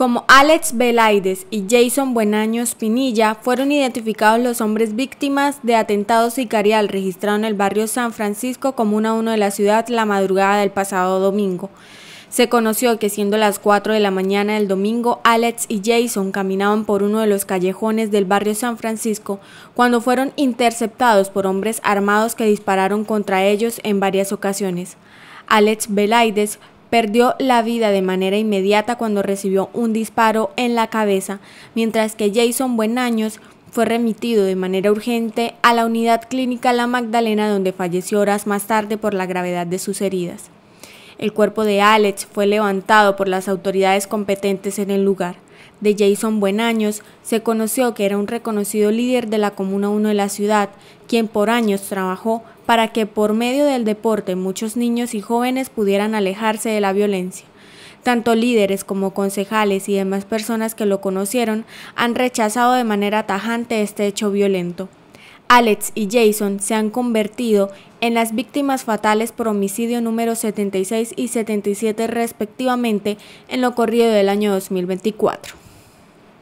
Como Alex Belaides y Jason Buenaños Pinilla fueron identificados los hombres víctimas de atentados sicarial registrado en el barrio San Francisco, como una uno de la ciudad, la madrugada del pasado domingo. Se conoció que siendo las 4 de la mañana del domingo, Alex y Jason caminaban por uno de los callejones del barrio San Francisco cuando fueron interceptados por hombres armados que dispararon contra ellos en varias ocasiones. Alex Belaides perdió la vida de manera inmediata cuando recibió un disparo en la cabeza, mientras que Jason Buenaños fue remitido de manera urgente a la unidad clínica La Magdalena donde falleció horas más tarde por la gravedad de sus heridas. El cuerpo de Alex fue levantado por las autoridades competentes en el lugar de Jason Buenaños, se conoció que era un reconocido líder de la Comuna 1 de la ciudad, quien por años trabajó para que por medio del deporte muchos niños y jóvenes pudieran alejarse de la violencia. Tanto líderes como concejales y demás personas que lo conocieron han rechazado de manera tajante este hecho violento. Alex y Jason se han convertido en las víctimas fatales por homicidio número 76 y 77 respectivamente en lo corrido del año 2024.